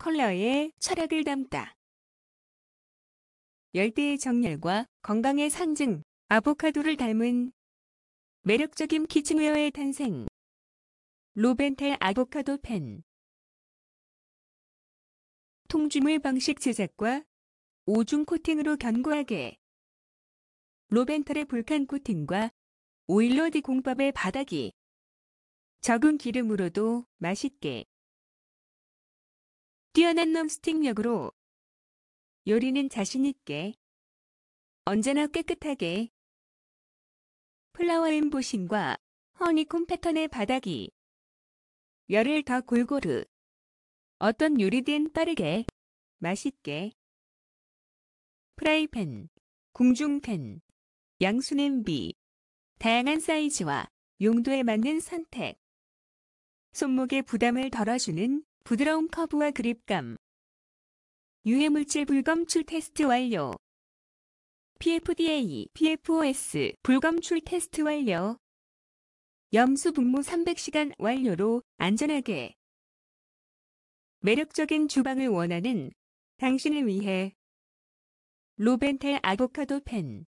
컬러의 철학을 담다. 열대의 정열과 건강의 상징, 아보카도를 닮은 매력적인 키친웨어의 탄생. 로벤텔 아보카도 펜. 통주물 방식 제작과 오중 코팅으로 견고하게. 로벤텔의 불칸 코팅과 오일러디 공법의 바닥이 적은 기름으로도 맛있게. 뛰어난 놈스틱력으로 요리는 자신있게 언제나 깨끗하게 플라워 엠보싱과 허니콤 패턴의 바닥이 열을 더 골고루 어떤 요리든 빠르게 맛있게 프라이팬, 궁중팬 양수냄비 다양한 사이즈와 용도에 맞는 선택 손목에 부담을 덜어주는 부드러운 커브와 그립감. 유해물질 불검출 테스트 완료. PFDA, PFOS 불검출 테스트 완료. 염수 분무 300시간 완료로 안전하게 매력적인 주방을 원하는 당신을 위해 로벤텔 아보카도 펜